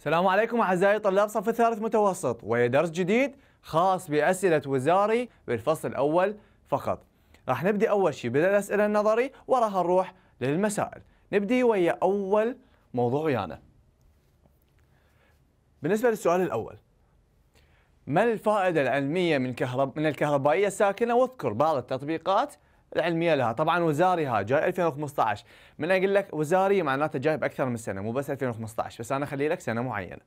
السلام عليكم أعزائي طلاب صف الثالث متوسط وهي درس جديد خاص بأسئلة وزاري بالفصل الأول فقط راح نبدأ أول شيء بالاسئله النظري وراها نروح للمسائل نبدي ويا أول موضوع ويانا بالنسبة للسؤال الأول ما الفائدة العلمية من كهرب من الكهربائية الساكنة واذكر بعض التطبيقات العلميه لها طبعا ها جاي 2015 من اقول لك وزاري معناته جاي باكثر من سنه مو بس 2015 بس انا اخلي لك سنه معينه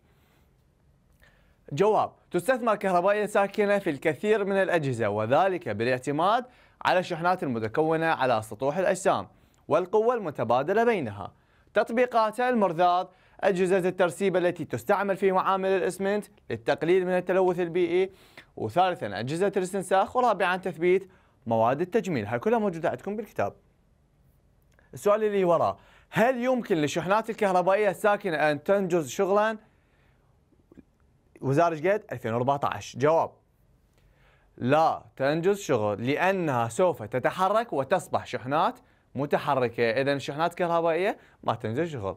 جواب تستثمر كهربائية ساكنة في الكثير من الأجهزة وذلك بالاعتماد على الشحنات المتكونة على سطوح الأجسام والقوة المتبادلة بينها تطبيقاتها المرذاض أجهزة الترسيب التي تستعمل في معامل الإسمنت للتقليل من التلوث البيئي وثالثا أجهزة الاستنساخ ورابعا تثبيت مواد التجميل هاي كلها موجودة عندكم بالكتاب السؤال اللي وراء هل يمكن للشحنات الكهربائية الساكنة أن تنجز شغلا وزارة جد 2014 جواب لا تنجز شغل لأنها سوف تتحرك وتصبح شحنات متحركة إذا الشحنات الكهربائية ما تنجز شغل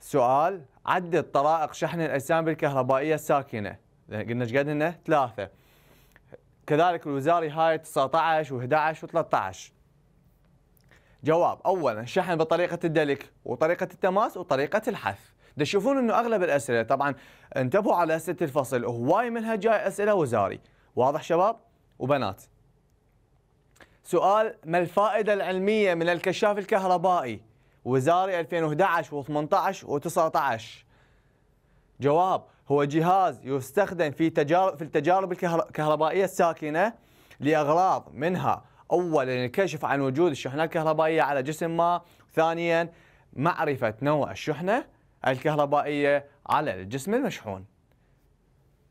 سؤال عدد طرائق شحن الأجسام بالكهربائية الساكنة قلنا ايش قد ثلاثة كذلك الوزاري هاي 19 و11 و13 جواب اولا شحن بطريقه الدلك وطريقه التماس وطريقه الحث تشوفون انه اغلب الاسئله طبعا انتبهوا على اسئله الفصل هواي منها جاي اسئله وزاري واضح شباب وبنات سؤال ما الفائده العلميه من الكشاف الكهربائي وزاري 2011 و18 و19 جواب هو جهاز يستخدم في تجارب في التجارب الكهربائيه الساكنه لاغراض منها اولا الكشف عن وجود الشحنات الكهربائيه على جسم ما، ثانيا معرفه نوع الشحنه الكهربائيه على الجسم المشحون.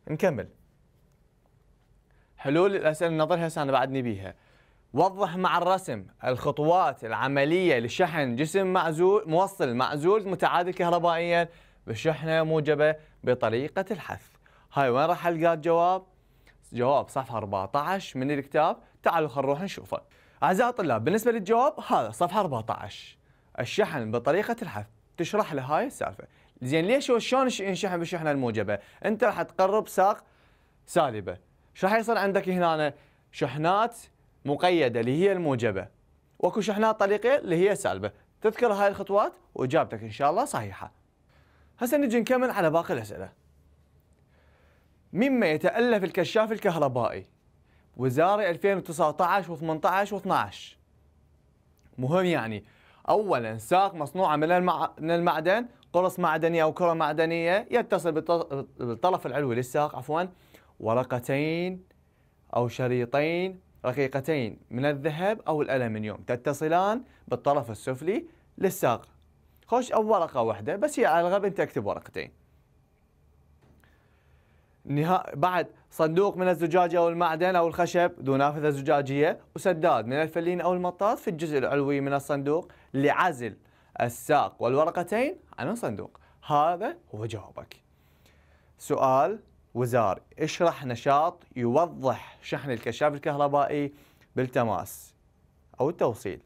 نكمل. حلول الاسئله نظرها هسه انا بعدني بيها. وضح مع الرسم الخطوات العمليه لشحن جسم معزول موصل معزول متعادل كهربائيا بالشحنة موجبة بطريقة الحث هاي وين راح ألقى الجواب؟ جواب صفحة 14 من الكتاب تعالوا خلينا نروح نشوفه أعزائي الطلاب بالنسبة للجواب هذا صفحة 14 الشحن بطريقة الحث تشرح له هاي السالفة زين ليش وشلون ينشحن بالشحنة الموجبة؟ أنت راح تقرب ساق سالبة شو راح يصير عندك هنا شحنات مقيدة اللي هي الموجبة واكو شحنات طريقة اللي هي سالبة تذكر هاي الخطوات وإجابتك إن شاء الله صحيحة هسه نجي نكمل على باقي الأسئلة مما يتألف الكشاف الكهربائي وزارة 2019 و18 و12 مهم يعني أولا ساق مصنوعة من المعدن قرص معدنية أو كرة معدنية يتصل بالطرف العلوي للساق عفوا ورقتين أو شريطين رقيقتين من الذهب أو الألمنيوم تتصلان بالطرف السفلي للساق خوش او ورقه واحده بس هي على الغب انت اكتب ورقتين نها... بعد صندوق من الزجاج او المعدن او الخشب ذو نافذه زجاجيه وسداد من الفلين او المطاط في الجزء العلوي من الصندوق لعزل الساق والورقتين عن الصندوق هذا هو جوابك سؤال وزاري اشرح نشاط يوضح شحن الكشاف الكهربائي بالتماس او التوصيل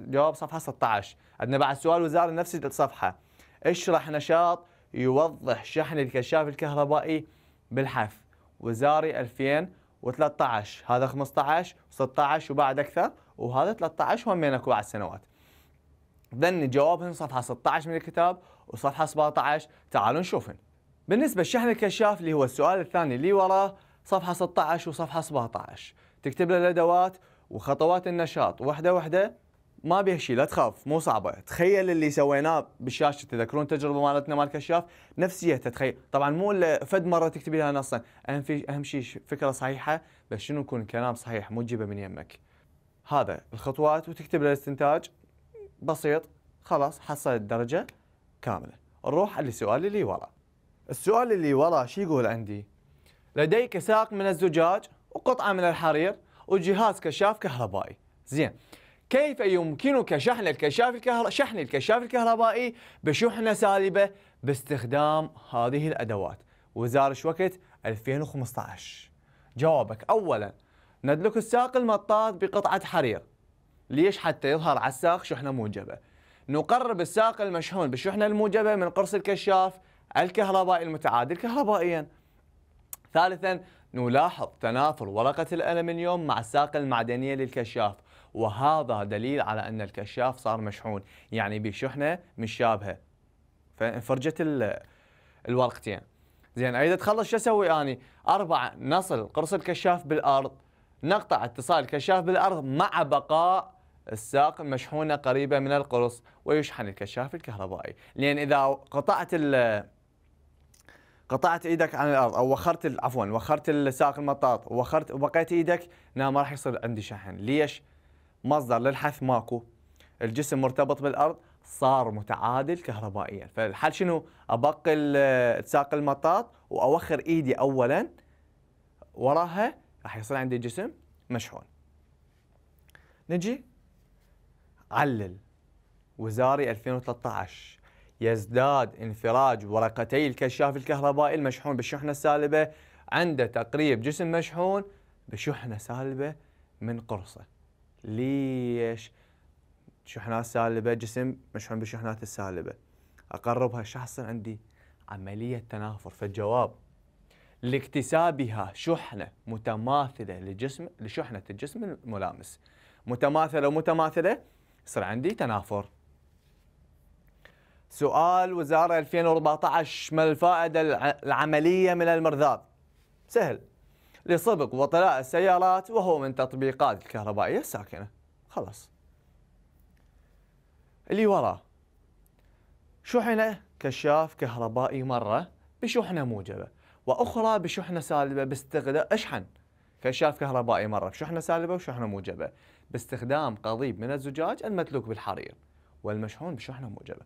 جواب صفحه 16 عندنا بعد سؤال وزارة نفس الصفحة اشرح نشاط يوضح شحن الكشاف الكهربائي بالحف وزاري 2013 هذا 15 و16 وبعد أكثر وهذا 13 وهم أكو بعد سنوات ذن جوابهن صفحة 16 من الكتاب وصفحة 17 تعالوا نشوفهم بالنسبة لشحن الكشاف اللي هو السؤال الثاني اللي وراه صفحة 16 وصفحة 17 تكتب له الأدوات وخطوات النشاط وحدة وحدة ما بيها شيء لا تخاف مو صعبه تخيل اللي سويناه بالشاشه تذكرون تجربه مالتنا مال كشاف نفسيه تتخيل طبعا مو فد مره تكتبي لها نصا اهم في اهم شيء فكره صحيحه بس شنو يكون الكلام صحيح مو تجيبه من يمك هذا الخطوات وتكتب الاستنتاج بسيط خلاص حصلت درجه كامله نروح على السؤال اللي ورا السؤال اللي ورا شو يقول عندي لديك ساق من الزجاج وقطعه من الحرير وجهاز كشاف كهربائي زين كيف يمكنك شحن الكشاف الكهربائي شحن الكشاف الكهربائي بشحنه سالبه باستخدام هذه الادوات وزاره وقت 2015 جوابك اولا ندلك الساق المطاط بقطعه حرير ليش حتى يظهر على الساق شحنه موجبه نقرب الساق المشحون بالشحنه الموجبه من قرص الكشاف الكهربائي المتعادل كهربائيا ثالثا نلاحظ تناثر ورقة الألمنيوم مع الساق المعدنية للكشاف وهذا دليل على أن الكشاف صار مشحون يعني بشحنة مشابهة فانفرجت الورقتين زين اريد اتخلص شو اسوي اني؟ اربعه نصل قرص الكشاف بالارض نقطع اتصال الكشاف بالارض مع بقاء الساق المشحونه قريبه من القرص ويشحن الكشاف الكهربائي، لان اذا قطعت ال قطعت ايدك عن الارض او وخرت عفوا وخرت الساق المطاط وخرت وبقيت ايدك لا ما راح يصير عندي شحن، ليش؟ مصدر للحث ماكو الجسم مرتبط بالارض صار متعادل كهربائيا فالحل شنو ابقي آه، ساق المطاط واوخر ايدي اولا وراها راح يصير عندي جسم مشحون نجي علل وزاري 2013 يزداد انفراج ورقتي الكشاف الكهربائي المشحون بالشحنة السالبة عند تقريب جسم مشحون بشحنة سالبة من قرصه ليش شحنات سالبه جسم مشحون بالشحنات السالبه اقربها شخصا عندي عمليه تنافر فالجواب لاكتسابها شحنه متماثله لجسم لشحنه الجسم الملامس متماثله ومتماثله يصير عندي تنافر سؤال وزاره 2014 ما الفائده العمليه من المرذاذ سهل لصبغ وطلاء السيارات وهو من تطبيقات الكهربائية الساكنة خلاص اللي وراه شحنة كشاف كهربائي مرة بشحنة موجبة وأخرى بشحنة سالبة باستخدام أشحن كشاف كهربائي مرة بشحنة سالبة وشحنة موجبة باستخدام قضيب من الزجاج المتلوك بالحرير والمشحون بشحنة موجبة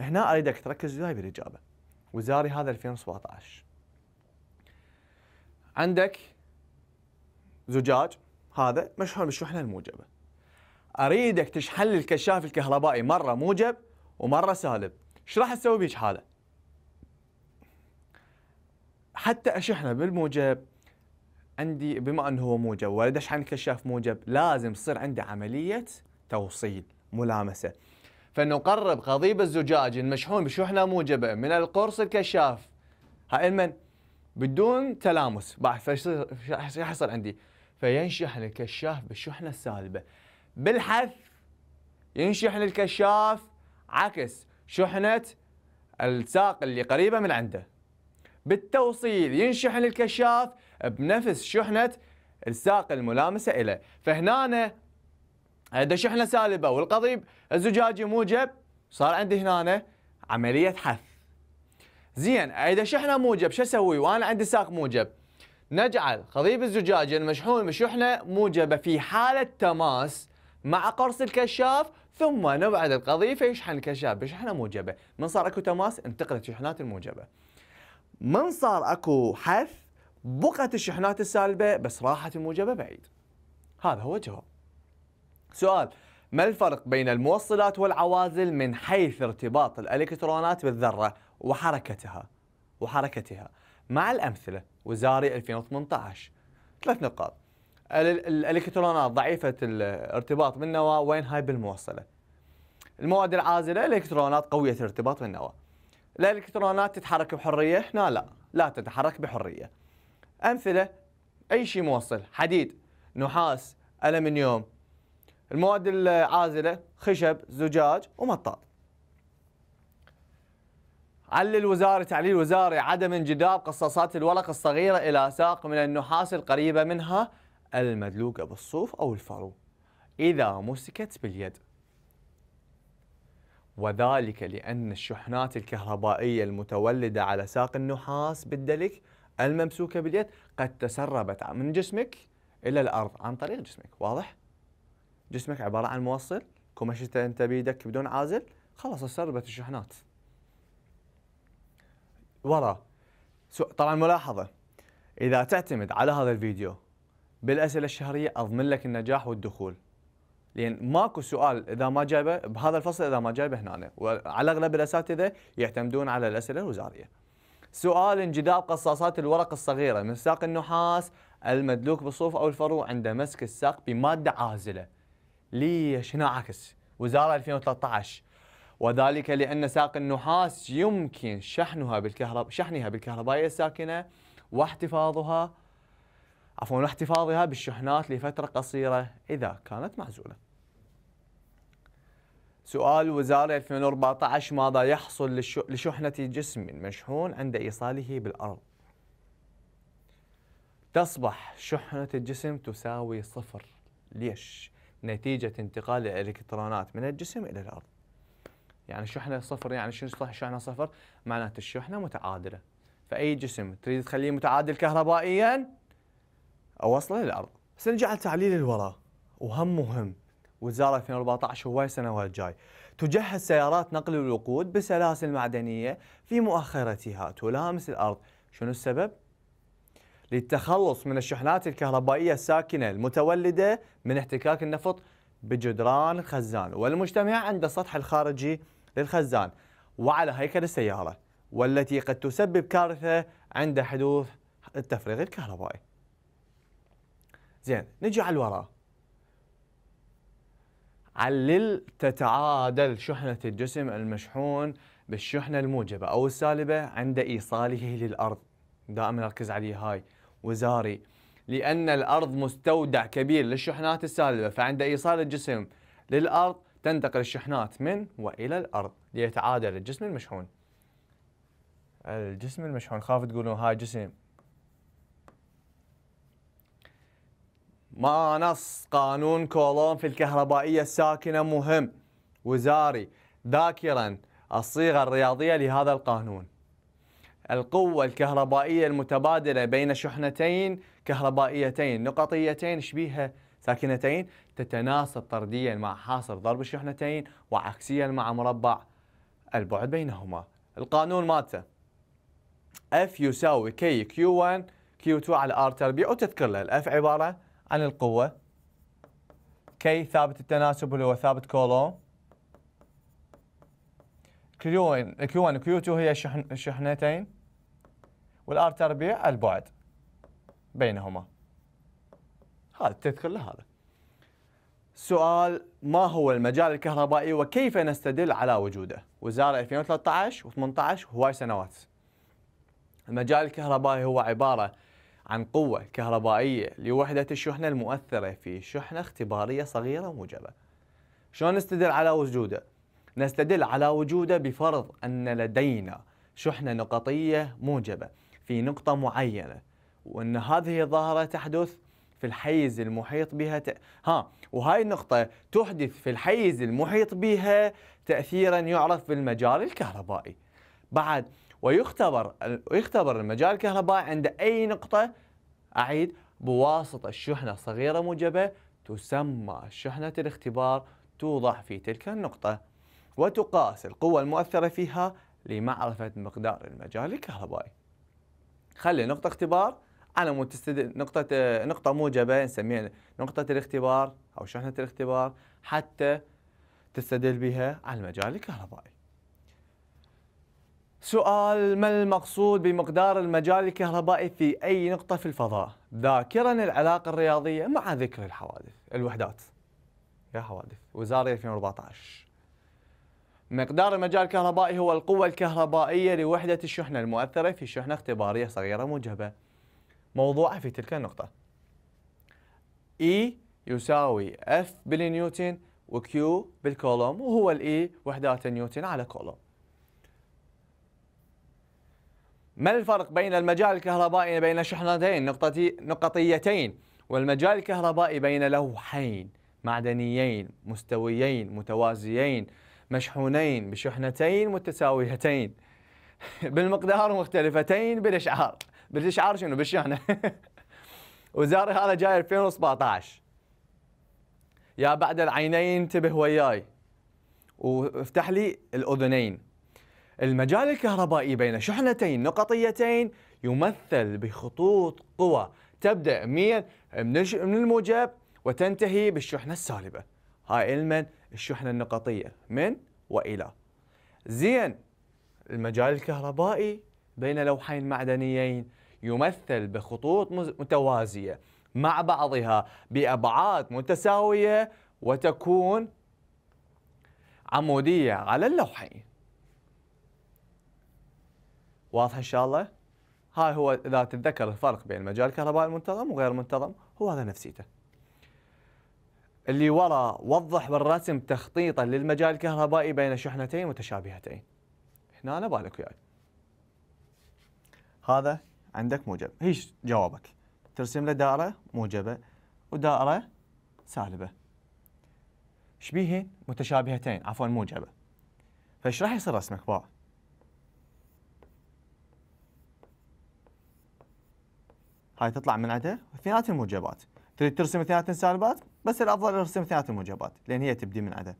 هنا أريدك تركز وياي بالإجابة وزاري هذا 2017 عندك زجاج هذا مشحون بالشحنه الموجبه اريدك تشحن لي الكشاف الكهربائي مره موجب ومره سالب ايش راح تسوي بهيج حاله حتى اشحنه بالموجب عندي بما انه هو موجب واريد اشحن الكشاف موجب لازم تصير عندي عمليه توصيل ملامسه فنقرب قضيب الزجاج المشحون بشحنه موجبه من القرص الكشاف هاي من بدون تلامس بعد يحصل عندي فينشحن الكشاف بالشحنه السالبه بالحث ينشحن الكشاف عكس شحنه الساق اللي قريبه من عنده بالتوصيل ينشحن الكشاف بنفس شحنه الساق الملامسه له فهنا هذا شحنه سالبه والقضيب الزجاجي موجب صار عندي هنا عمليه حث زين اذا شحنه موجب شو اسوي وانا عندي ساق موجب نجعل خضيب الزجاج المشحون يعني بشحنة موجبة في حالة تماس مع قرص الكشاف ثم نبعد القضيب فيشحن الكشاف بشحنة موجبة من صار اكو تماس انتقلت الشحنات الموجبة من صار اكو حث بقت الشحنات السالبة بس راحت الموجبة بعيد هذا هو الجواب سؤال ما الفرق بين الموصلات والعوازل من حيث ارتباط الالكترونات بالذره؟ وحركتها وحركتها مع الأمثلة وزاري 2018 ثلاث نقاط الالكترونات ضعيفة الارتباط بالنواة وين هاي بالموصلة المواد العازلة الالكترونات قوية الارتباط بالنواة الالكترونات تتحرك بحرية هنا لا لا تتحرك بحرية أمثلة أي شيء موصل حديد نحاس ألمنيوم المواد العازلة خشب زجاج ومطاط على الوزارة تعليل وزاري عدم انجذاب قصاصات الورق الصغيرة إلى ساق من النحاس القريبة منها المدلوكة بالصوف أو الفرو إذا مسكت باليد وذلك لأن الشحنات الكهربائية المتولدة على ساق النحاس بالدلك الممسوكة باليد قد تسربت من جسمك إلى الأرض عن طريق جسمك واضح؟ جسمك عبارة عن موصل كمشت أنت بيدك بدون عازل خلاص تسربت الشحنات وراء طبعا ملاحظة إذا تعتمد على هذا الفيديو بالأسئلة الشهرية أضمن لك النجاح والدخول لأن ماكو سؤال إذا ما جايبه بهذا الفصل إذا ما جايبه هنا وعلى أغلب الأساتذة يعتمدون على الأسئلة الوزارية سؤال انجذاب قصاصات الورق الصغيرة من ساق النحاس المدلوك بالصوف أو الفرو عند مسك الساق بمادة عازلة ليش هنا عكس وزارة 2013 وذلك لأن ساق النحاس يمكن شحنها بالكهرب شحنها بالكهربائية الساكنة واحتفاظها عفوا واحتفاظها بالشحنات لفترة قصيرة إذا كانت معزولة سؤال وزارة 2014 ماذا يحصل لشحنة جسم مشحون عند إيصاله بالأرض تصبح شحنة الجسم تساوي صفر ليش؟ نتيجة انتقال الإلكترونات من الجسم إلى الأرض يعني شحنه صفر يعني شنو صح شحنه صفر معناته الشحنه متعادله فاي جسم تريد تخليه متعادل كهربائيا اوصله للارض بس نرجع اللي الوراء وهم مهم وزاره 2014 هواي سنوات جاي تجهز سيارات نقل الوقود بسلاسل معدنيه في مؤخرتها تلامس الارض شنو السبب للتخلص من الشحنات الكهربائيه الساكنه المتولده من احتكاك النفط بجدران الخزان والمجتمع عند السطح الخارجي للخزان وعلى هيكل السيارة والتي قد تسبب كارثة عند حدوث التفريغ الكهربائي زين نجي على الوراء علل تتعادل شحنة الجسم المشحون بالشحنة الموجبة أو السالبة عند إيصاله للأرض دائما أركز عليه هاي وزاري لأن الأرض مستودع كبير للشحنات السالبة فعند إيصال الجسم للأرض تنتقل الشحنات من وإلى الأرض ليتعادل الجسم المشحون الجسم المشحون خاف تقولون هاي جسم ما نص قانون كولوم في الكهربائية الساكنة مهم وزاري ذاكرا الصيغة الرياضية لهذا القانون القوة الكهربائية المتبادلة بين شحنتين كهربائيتين نقطيتين شبيهة ساكنتين تتناسب طرديا مع حاصر ضرب الشحنتين وعكسيا مع مربع البعد بينهما القانون مالته F يساوي K Q1 Q2 على R تربيع وتذكر له F عبارة عن القوة K ثابت التناسب اللي هو ثابت كولوم Q1 q Q2 هي الشحنتين والR تربيع البعد بينهما هذا تذكر لهذا سؤال ما هو المجال الكهربائي وكيف نستدل على وجوده وزارة 2013 و18 هواي سنوات المجال الكهربائي هو عبارة عن قوة كهربائية لوحدة الشحنة المؤثرة في شحنة اختبارية صغيرة موجبة شلون نستدل على وجوده؟ نستدل على وجوده بفرض أن لدينا شحنة نقطية موجبة في نقطة معينة وأن هذه الظاهرة تحدث في الحيز المحيط بها ت... ها وهاي النقطة تحدث في الحيز المحيط بها تأثيرا يعرف بالمجال الكهربائي بعد ويختبر ويختبر المجال الكهربائي عند أي نقطة أعيد بواسطة شحنة صغيرة موجبة تسمى شحنة الاختبار توضع في تلك النقطة وتقاس القوة المؤثرة فيها لمعرفة مقدار المجال الكهربائي خلي نقطة اختبار على مود تستدل نقطة نقطة موجبة نسميها نقطة الاختبار أو شحنة الاختبار حتى تستدل بها على المجال الكهربائي. سؤال ما المقصود بمقدار المجال الكهربائي في أي نقطة في الفضاء؟ ذاكرا العلاقة الرياضية مع ذكر الحوادث الوحدات. يا حوادث وزارة 2014 مقدار المجال الكهربائي هو القوة الكهربائية لوحدة الشحنة المؤثرة في شحنة اختبارية صغيرة موجبة موضوعة في تلك النقطة E يساوي F بالنيوتن و Q بالكولوم وهو E وحدات نيوتن على كولوم ما الفرق بين المجال الكهربائي بين شحنتين نقطتي نقطيتين والمجال الكهربائي بين لوحين معدنيين مستويين متوازيين مشحونين بشحنتين متساويتين بالمقدار مختلفتين بالاشعار بالشعار شنو بالشانه وزاري هذا جاي 2017 يا بعد العينين انتبه وياي وافتح لي الاذنين المجال الكهربائي بين شحنتين نقطيتين يمثل بخطوط قوى تبدا من من الموجب وتنتهي بالشحنه السالبه هاي علما الشحنه النقطيه من والى زين المجال الكهربائي بين لوحين معدنيين يمثل بخطوط متوازية مع بعضها بأبعاد متساوية وتكون عمودية على اللوحين واضح إن شاء الله؟ هاي هو إذا تتذكر الفرق بين مجال الكهربائي المنتظم وغير المنتظم هو هذا نفسيته اللي وراء وضح بالرسم تخطيطا للمجال الكهربائي بين شحنتين متشابهتين هنا أنا بالك وياي هذا عندك موجب هيش جوابك ترسم له دائرة موجبة ودائرة سالبة شبيهين متشابهتين عفوا موجبة فايش راح يصير رسمك باع هاي تطلع من عندها اثنينات الموجبات تريد ترسم اثنينات سالبات بس الافضل ارسم اثنينات الموجبات لان هي تبدي من عندها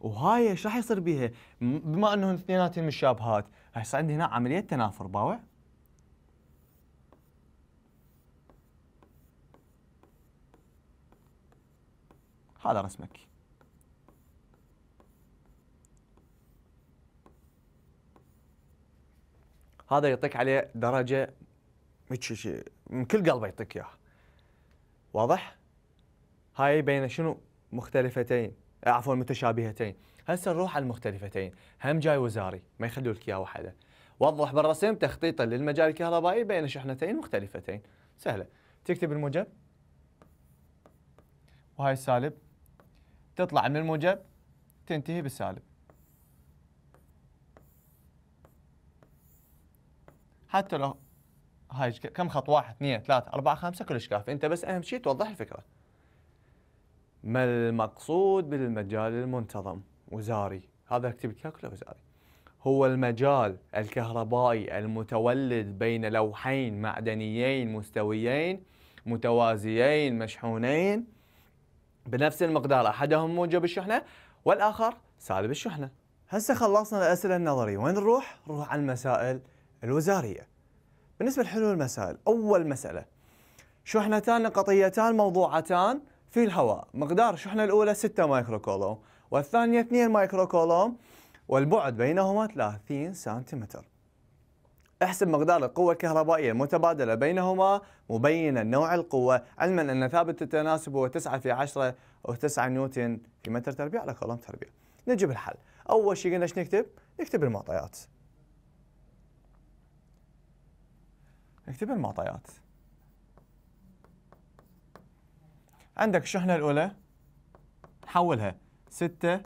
وهاي ايش راح يصير بيها؟ بما انهم اثنيناتهم مشابهات راح يصير عندي هنا عمليه تنافر باوع هذا رسمك هذا يعطيك عليه درجه من كل قلبه يعطيك اياها واضح؟ هاي بين شنو مختلفتين آه، عفوا متشابهتين هسه نروح على المختلفتين هم جاي وزاري ما يخلوا لك اياه وحده وضح بالرسم تخطيطا للمجال الكهربائي بين شحنتين مختلفتين سهله تكتب الموجب وهاي السالب تطلع من الموجب تنتهي بالسالب حتى لو هاي كم خط واحد اثنين ثلاثة أربعة خمسة كلش كافي أنت بس أهم شيء توضح الفكرة ما المقصود بالمجال المنتظم وزاري هذا اكتب لك كله وزاري هو المجال الكهربائي المتولد بين لوحين معدنيين مستويين متوازيين مشحونين بنفس المقدار احدهم موجب الشحنه والاخر سالب الشحنه. هسه خلصنا الاسئله النظريه، وين نروح؟ نروح على المسائل الوزاريه. بالنسبه لحلول المسائل، اول مساله شحنتان نقطيتان موضوعتان في الهواء مقدار الشحنة الأولى 6 مايكرو كولوم والثانية 2 مايكرو كولوم والبعد بينهما 30 سنتيمتر احسب مقدار القوة الكهربائية المتبادلة بينهما مبينا نوع القوة علما أن ثابت التناسب هو 9 في 10 أو 9 نيوتن في متر تربيع على كولوم تربيع نجيب الحل أول شيء قلنا ايش نكتب؟ نكتب المعطيات نكتب المعطيات عندك الشحنة الأولى حولها 6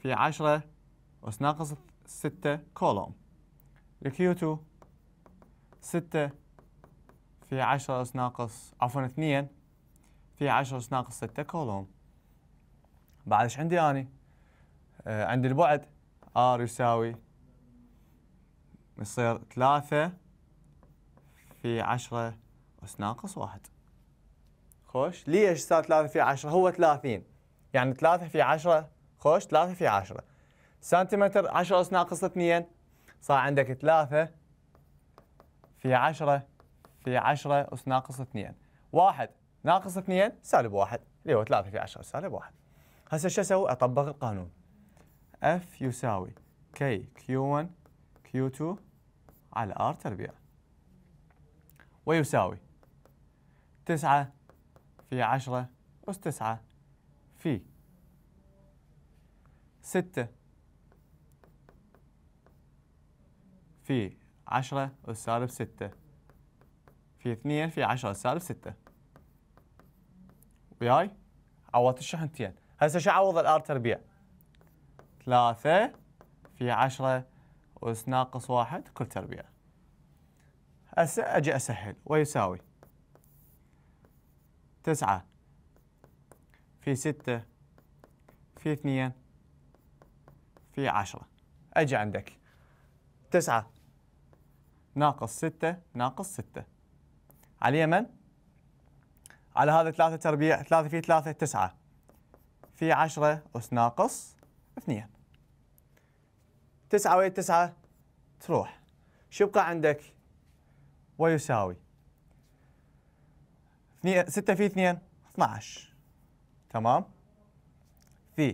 في 10 أس ناقص 6 كولوم الكيو 2 6 في 10 أس ناقص عفوا 2 في 10 أس ناقص 6 كولوم بعد ايش عندي أني؟ آه عندي البعد R يساوي يصير 3 في 10 أس ناقص 1 خوش ليش صار 3 في 10 هو 30 يعني 3 في 10 خوش 3 في 10 سنتيمتر 10 اس ناقص 2 صار عندك 3 في 10 في 10 اس ناقص 2 1 ناقص 2 سالب 1 اللي هو 3 في 10 سالب 1 هسه شو اسوي؟ اطبق القانون اف يساوي كي كيو 1 كيو 2 على ار تربيع ويساوي 9 في عشرة أس تسعة في ستة في عشرة أس سالب ستة في اثنين في عشرة أس سالب ستة وياي عوضت الشحنتين هسه شو عوض الآر تربيع ثلاثة في عشرة أس ناقص واحد كل تربيع هسه أجي أسهل ويساوي تسعة في ستة في اثنين في عشرة أجي عندك تسعة ناقص ستة ناقص ستة على اليمن على هذا ثلاثة تربيع ثلاثة في ثلاثة تسعة في عشرة أس ناقص اثنين تسعة ويا تسعة تروح شو يبقى عندك ويساوي 6 في 2 12 تمام في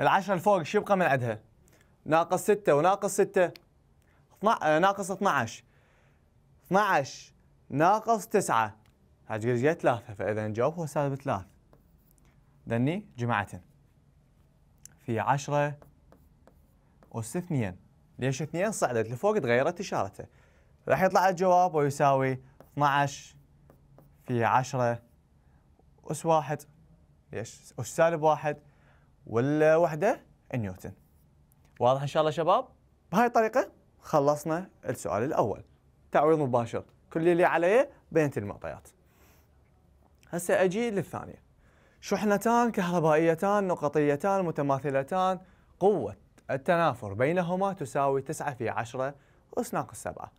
ال10 اللي فوق شو يبقى من عندها ناقص 6 وناقص 6 آه، ناقص 12 12 ناقص 9 هاج جاي 3 فإذا الجواب هو سالب 3 ذني جماعة في 10 أس 2 ليش 2 صعدت لفوق تغيرت إشارته راح يطلع الجواب ويساوي 12 في 10 أس واحد ايش؟ أس سالب واحد والوحدة نيوتن واضح إن شاء الله شباب بهاي الطريقة خلصنا السؤال الأول تعويض مباشر كل اللي عليه بينت المعطيات هسه أجي للثانية شحنتان كهربائيتان نقطيتان متماثلتان قوة التنافر بينهما تساوي 9 في 10 أس ناقص 7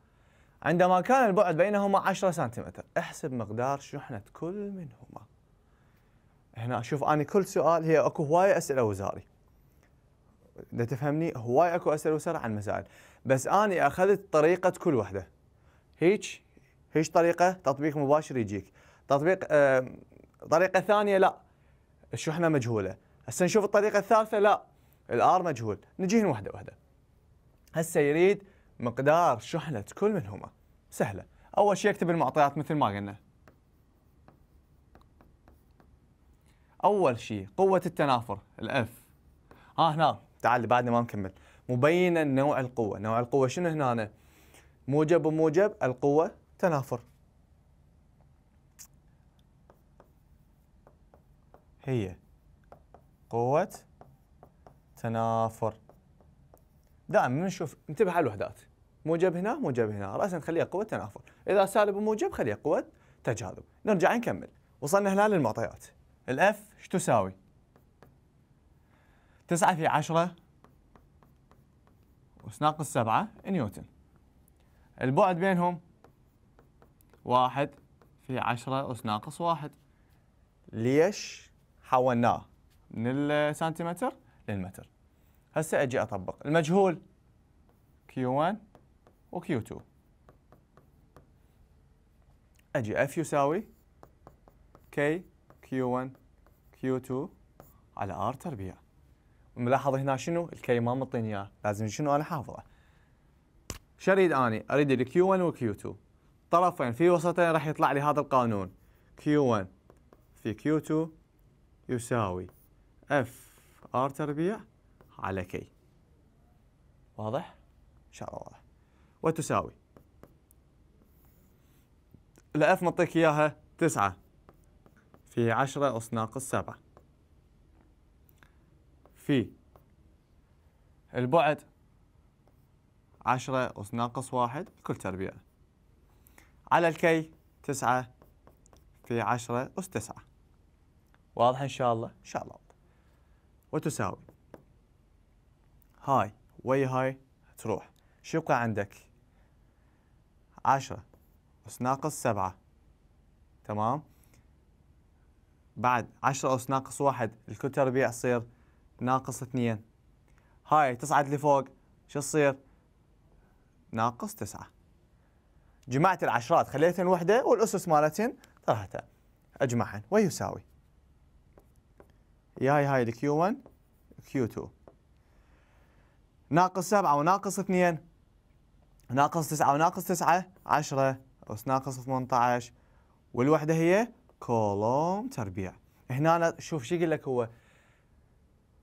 عندما كان البعد بينهما 10 سنتيمتر احسب مقدار شحنة كل منهما هنا شوف أنا كل سؤال هي أكو هواية أسئلة وزاري إذا تفهمني هواية أكو أسئلة وزارة عن مسائل بس أنا أخذت طريقة كل وحدة هيك هيك طريقة تطبيق مباشر يجيك تطبيق آه طريقة ثانية لا الشحنة مجهولة هسه نشوف الطريقة الثالثة لا الآر مجهول نجيهن وحدة وحدة هسه يريد مقدار شحنة كل منهما سهلة أول شيء اكتب المعطيات مثل ما قلنا أول شيء قوة التنافر الأف ها هنا تعال بعد ما نكمل مبينا نوع القوة نوع القوة شنو هنا أنا؟ موجب وموجب القوة تنافر هي قوة تنافر دائما نشوف انتبه على الوحدات موجب هنا موجب هنا راسا خليها قوه تنافر اذا سالب وموجب خليها قوه تجاذب نرجع نكمل وصلنا هنا للمعطيات الاف ايش تساوي 9 في 10 اس ناقص 7 نيوتن البعد بينهم 1 في 10 أس ناقص 1 ليش حولناه من السنتيمتر للمتر هسه أجي أطبق المجهول كيو 1 وq 2 أجي F يساوي K Q1 Q2 على R تربيع ملاحظ هنا شنو الكي ما مطيني اياه لازم شنو انا حافظه شريد اني اريد q 1 وكيو 2 طرفين في وسطين راح يطلع لي هذا القانون q 1 في q 2 يساوي F R تربيع على K. واضح ان شاء الله وتساوي الأف نعطيك إياها تسعة في عشرة أس ناقص سبعة في البعد عشرة أس ناقص واحد كل تربيع على الكي تسعة في عشرة أس تسعة واضح إن شاء الله؟ إن شاء الله وتساوي هاي ويا هاي تروح شو يبقى عندك؟ 10 أس ناقص 7 تمام بعد 10 أس ناقص 1 الكل تربيع يصير ناقص 2 هاي تصعد لفوق شو تصير ناقص 9 جمعت العشرات خليتهن وحده والأسس مالتهن طرحتها أجمعهن ويساوي ياي هاي الكيو 1 كيو 2 ناقص 7 وناقص 2 ناقص 9 وناقص 9 10 أس ناقص 18 والوحدة هي كولوم تربيع هنا شوف شو يقول لك هو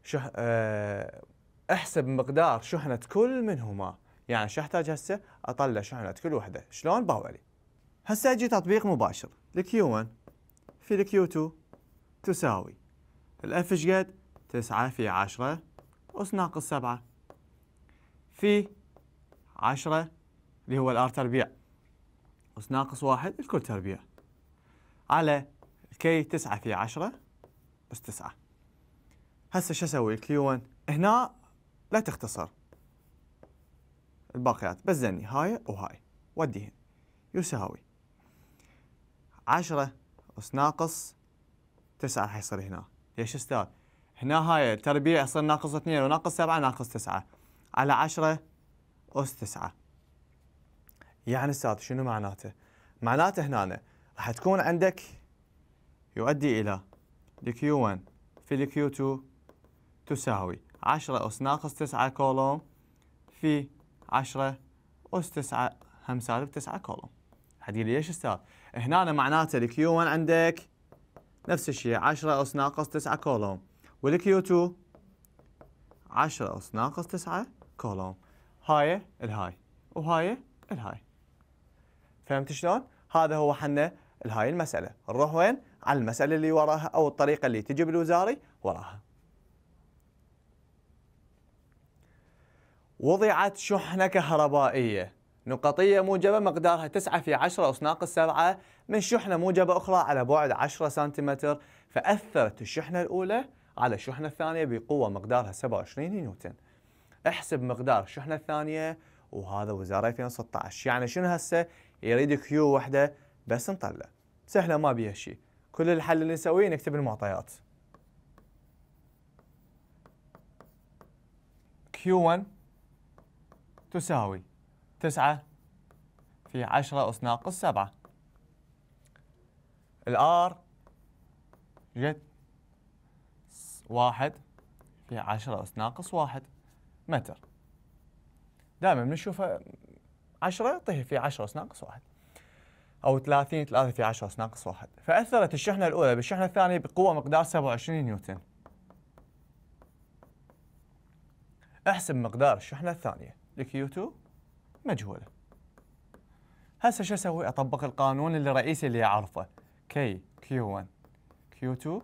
شو اه احسب مقدار شحنة كل منهما يعني شو احتاج هسه اطلع شحنة كل وحدة شلون باولي هسه اجي تطبيق مباشر الكيو1 في الكيو2 تساوي الاف ايش قد 9 في 10 اس ناقص 7 في 10 اللي هو الار تربيع اس ناقص 1 الكل تربيع على كي 9 في 10 اس 9 هسه شو اسوي كيو 1 هنا لا تختصر الباقيات بس ذني هاي وهاي وديهن يساوي 10 اس ناقص 9 راح يصير هنا ليش استاذ؟ هنا هاي التربيع يصير ناقص 2 وناقص 7 ناقص 9 على 10 أس 9 يعني استاذ شنو معناته؟ معناته هنا راح تكون عندك يؤدي إلى الكيو 1 في الكيو 2 تساوي 10 أس ناقص 9 كولوم في 10 أس 9 هم سالب 9 كولوم هدي ليش استاذ؟ هنا معناته الكيو 1 عندك نفس الشيء 10 أس ناقص 9 كولوم والكيو 2 10 أس ناقص 9 كولوم هاي الهاي وهاي الهاي فهمت شلون؟ هذا هو حنا الهاي المسألة نروح وين؟ على المسألة اللي وراها أو الطريقة اللي تجي بالوزاري وراها وضعت شحنة كهربائية نقطية موجبة مقدارها 9 في 10 أس ناقص 7 من شحنة موجبة أخرى على بعد 10 سنتيمتر فأثرت الشحنة الأولى على الشحنة الثانية بقوة مقدارها 27 نيوتن احسب مقدار الشحنه الثانيه وهذا وزاره 2016 يعني شنو هسه يريد كيو واحدة بس نطلع سهله ما بيها شيء كل الحل اللي نسويه نكتب المعطيات Q1 تساوي 9 في 10 أس ناقص 7 الآر جت 1 في 10 أس ناقص 1 متر دائما بنشوفها 10 يعطيها في 10 اس ناقص واحد او 30 3 في 10 اس ناقص واحد فاثرت الشحنه الاولى بالشحنه الثانيه بقوه مقدار 27 نيوتن احسب مقدار الشحنه الثانيه لكيو 2 مجهوله هسه شو اسوي اطبق القانون الرئيسي اللي اعرفه كي كيو 1 كيو 2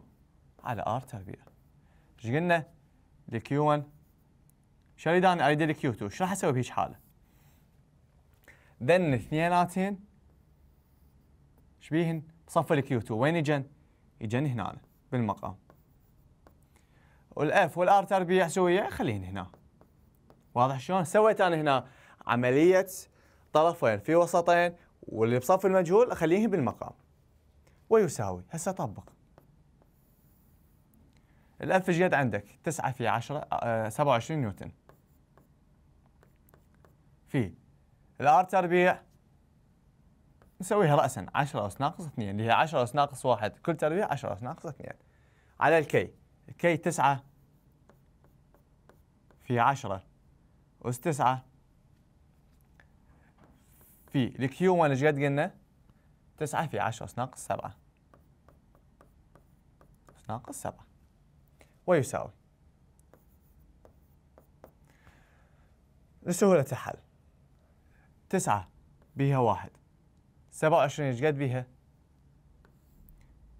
على ار تربيع ايش قلنا لكيو 1 شو اريد انا اريد لك يوتو شو راح اسوي بهيج حاله؟ ذن اثنيناتين شبيهن صف الكيوتو وين يجن؟ يجن هنا بالمقام والاف والار تربيع سوية خليهن هنا واضح شلون؟ سويت انا هنا عملية طرفين في وسطين واللي بصف المجهول اخليه بالمقام ويساوي هسه طبق الاف ايش قد عندك؟ 9 في 10 27 نيوتن في الار تربيع نسويها رأسا 10 أس ناقص 2 اللي هي 10 أس ناقص 1 كل تربيع 10 أس ناقص 2 على الكي الكي 9 في 10 أس 9 في الكيو 1 ايش قد قلنا؟ 9 في 10 أس ناقص 7 أس ناقص 7 ويساوي لسهولة الحل تسعة بيها واحد سبعة وعشرين ايش قد بيها؟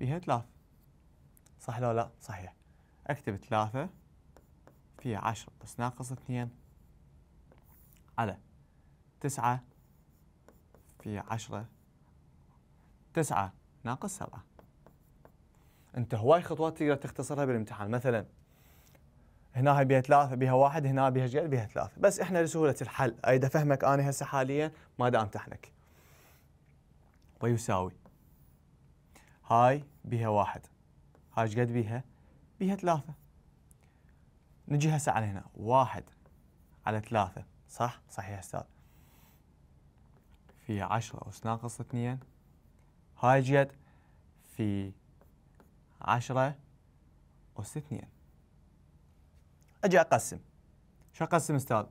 بيها ثلاث صح لو لا؟ صحيح اكتب ثلاثة في عشرة بس ناقص اثنين على تسعة في عشرة تسعة ناقص سبعة انت هواي خطوات تقدر تختصرها بالامتحان مثلا هنا بيها ثلاثة بيها واحد هنا بيها جل بيها ثلاثة بس احنا لسهولة الحل أريد فهمك أنا هسه حاليا ما دام تحنك طيب ويساوي هاي بيها واحد هاي قد بيها بيها ثلاثة نجي هسه على هنا واحد على ثلاثة صح صحيح أستاذ في عشرة أس ناقص اثنين هاي جد في عشرة أس اثنين اجي اقسم شو اقسم استاذ؟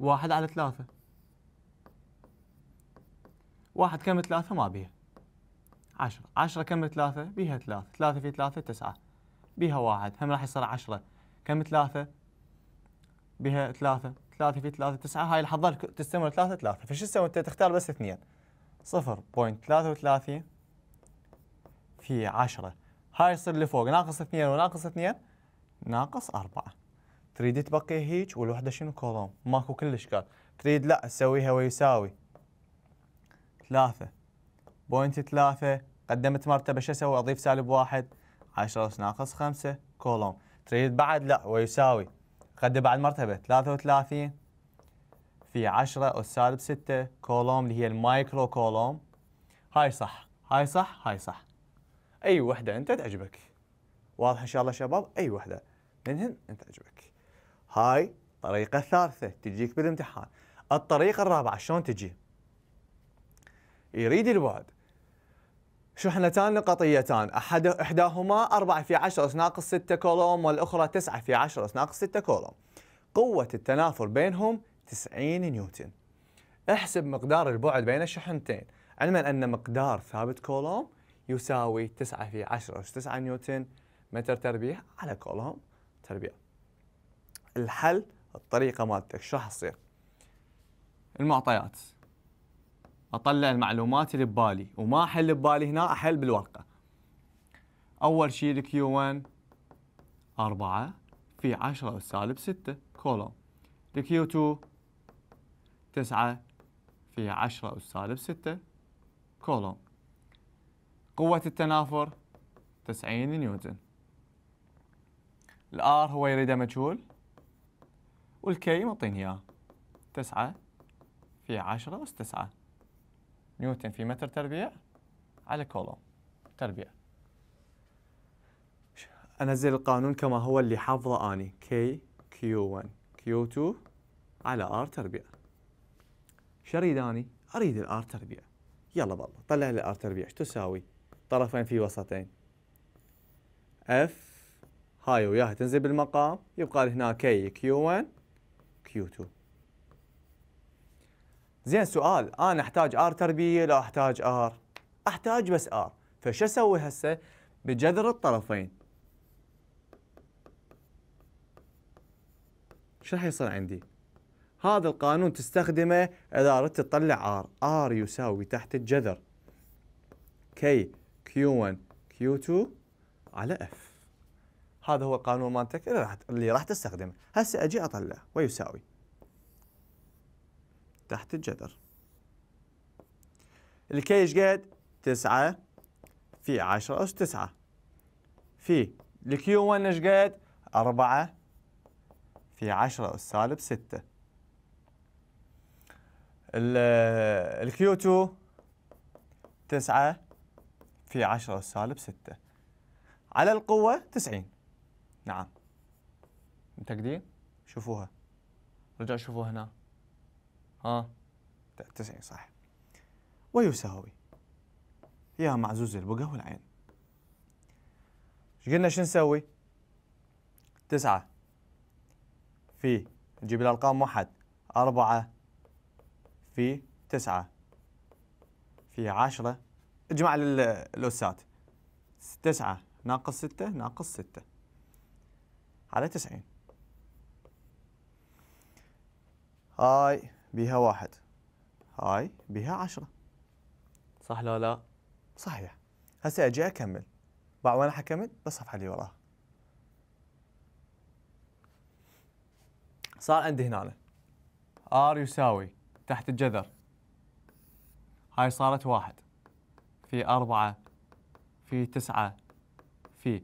واحد على ثلاثة واحد كم ثلاثة ما بيها عشرة عشرة كم ثلاثة بيها ثلاثة ثلاثة في ثلاثة تسعة بيها واحد هم راح يصير عشرة كم ثلاثة بيها ثلاثة ثلاثة في ثلاثة تسعة هاي الحظة تستمر ثلاثة ثلاثة فشو تسوي أنت تختار بس اثنين صفر بوينت ثلاثة وثلاثين في عشرة هاي يصير اللي فوق ناقص اثنين وناقص اثنين ناقص أربعة تريد تبقي هيك والوحده شنو كولوم ماكو كلش قال تريد لا تسويها ويساوي ثلاثة بوينت ثلاثة قدمت مرتبة شو اسوي اضيف سالب واحد عشرة ناقص خمسة كولوم تريد بعد لا ويساوي قدم بعد مرتبة ثلاثة وثلاثين في عشرة أس سالب ستة كولوم اللي هي المايكرو كولوم هاي صح هاي صح هاي صح أي وحدة أنت تعجبك واضح إن شاء الله شباب أي وحدة منهن أنت تعجبك هاي الطريقة الثالثة تجيك بالامتحان الطريقة الرابعة شلون تجي يريد البعد شحنتان نقطيتان أحد إحداهما 4 في 10 أس ناقص 6 كولوم والأخرى 9 في 10 أس ناقص 6 كولوم قوة التنافر بينهم 90 نيوتن احسب مقدار البعد بين الشحنتين علما أن مقدار ثابت كولوم يساوي 9 في 10 أس 9 نيوتن متر تربيع على كولوم تربيع الحل الطريقة مالتك شو راح تصير المعطيات اطلع المعلومات اللي ببالي وما احل ببالي هنا احل بالورقه اول شيء الكيو 1 4 في 10 سالب 6 كولوم الكيو 2 9 في 10 سالب 6 كولوم قوة التنافر 90 نيوتن الار هو يريده مجهول والكي معطيني اياه تسعة في عشرة أس تسعة نيوتن في متر تربيع على كولوم تربيع أنزل القانون كما هو اللي حافظه أني كي كيو 1 كيو 2 على ار تربيع شو اريد اني؟ اريد الار تربيع يلا بالله طلع لي الار تربيع شو تساوي؟ طرفين في وسطين اف هاي وياها تنزل بالمقام يبقى هنا كي كيو 1 كيو2 زين سؤال انا احتاج ار تربيه لا احتاج ار احتاج بس ار فشو اسوي هسه بجذر الطرفين شو راح يصير عندي هذا القانون تستخدمه اذا اردت تطلع ار ار يساوي تحت الجذر كي كيو 1 كيو 2 على اف هذا هو القانون مالتك اللي راح اللي راح تستخدمه هسه اجي اطلع ويساوي تحت الجذر الكي ايش قد؟ 9 في 10 اس 9 في الكيو 1 ايش قد؟ 4 في 10 اس سالب 6 الكيو 2 9 في 10 اس سالب 6 على القوة 90 نعم متأكدين؟ شوفوها رجع شوفوها هنا ها 90 صح ويساوي يا معزوز البقى والعين ايش قلنا شو نسوي؟ تسعة في نجيب الأرقام واحد أربعة في تسعة في عشرة اجمع الأسات تسعة ناقص ستة ناقص ستة على 90 هاي بها واحد هاي بها عشرة صح لو لا صحيح هسه اجي اكمل بعد وين حكمل بس صفحه اللي وراها صار عندي هنا ار يساوي تحت الجذر هاي صارت واحد في أربعة في تسعة في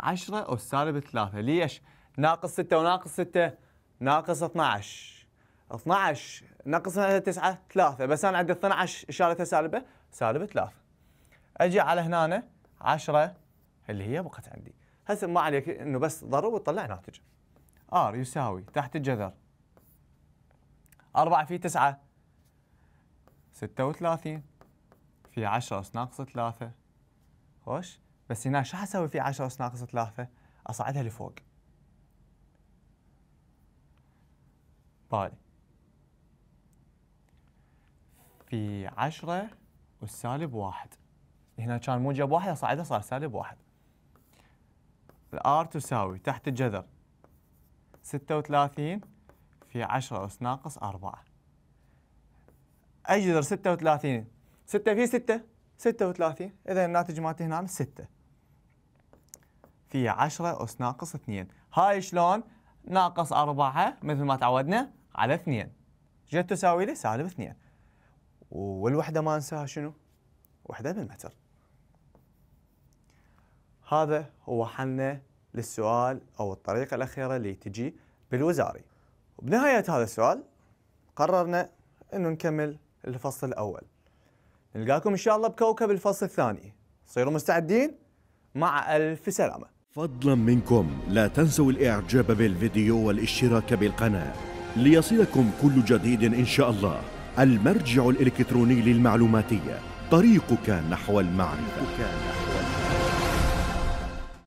10 أو سالب 3 ليش؟ ناقص 6 وناقص 6 ناقص 12 12 ناقص 9 3 بس أنا عندي 12 إشارتها سالبة سالب 3 أجي على هنا 10 اللي هي بقت عندي هسه ما عليك إنه بس ضرب وتطلع ناتج R يساوي تحت الجذر 4 في 9 36 في 10 ناقص 3 خوش بس هنا شو حسوي في 10 اس ناقص 3 اصعدها لفوق بالي في 10 والسالب واحد هنا كان موجب 1 اصعدها صار سالب واحد الار تساوي تحت الجذر 36 في 10 اس ناقص 4 اي جذر 36 6 في 6 36 اذا الناتج مالتي هنا 6 في 10 أس ناقص 2 هاي شلون؟ ناقص 4 مثل ما تعودنا على 2 جت تساوي لي سالب 2 والوحدة ما انساها شنو؟ وحدة بالمتر هذا هو حلنا للسؤال أو الطريقة الأخيرة اللي تجي بالوزاري وبنهاية هذا السؤال قررنا أنه نكمل الفصل الأول نلقاكم إن شاء الله بكوكب الفصل الثاني صيروا مستعدين مع ألف سلامة فضلا منكم لا تنسوا الاعجاب بالفيديو والاشتراك بالقناة ليصلكم كل جديد ان شاء الله المرجع الالكتروني للمعلوماتية طريقك نحو المعرفة